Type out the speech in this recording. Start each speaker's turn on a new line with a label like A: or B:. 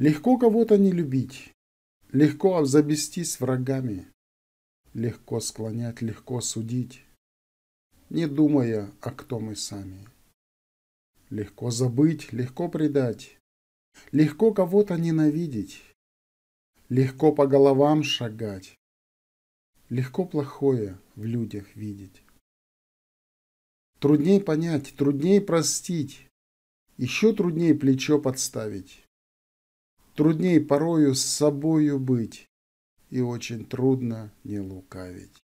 A: Легко кого-то не любить, легко обзавестись врагами, легко склонять, легко судить, не думая, а кто мы сами. Легко забыть, легко предать, легко кого-то ненавидеть, легко по головам шагать, легко плохое в людях видеть. Трудней понять, трудней простить, еще трудней плечо подставить, Трудней порою с собою быть и очень
B: трудно
C: не лукавить.